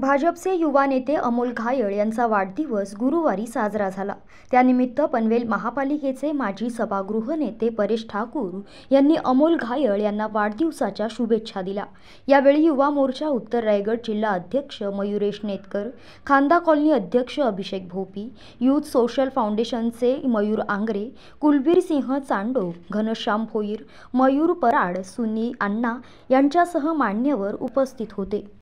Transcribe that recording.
भाजपचे युवा नेते अमोल घायळ यांचा वाढदिवस गुरुवारी साजरा झाला त्यानिमित्त पनवेल महापालिकेचे माजी सभागृह नेते परेश ठाकूर यांनी अमोल घायळ यांना वाढदिवसाच्या शुभेच्छा दिल्या यावेळी युवा मोर्चा उत्तर रायगड जिल्हा अध्यक्ष मयुरेश नेतकर खांदा कॉलनी अध्यक्ष अभिषेक भोपी यूथ सोशल फाउंडेशनचे मयूर आंग्रे कुलबीर सिंह चांडो घनश्याम भोईर मयूर पराड सुनी अण्णा यांच्यासह मान्यवर उपस्थित होते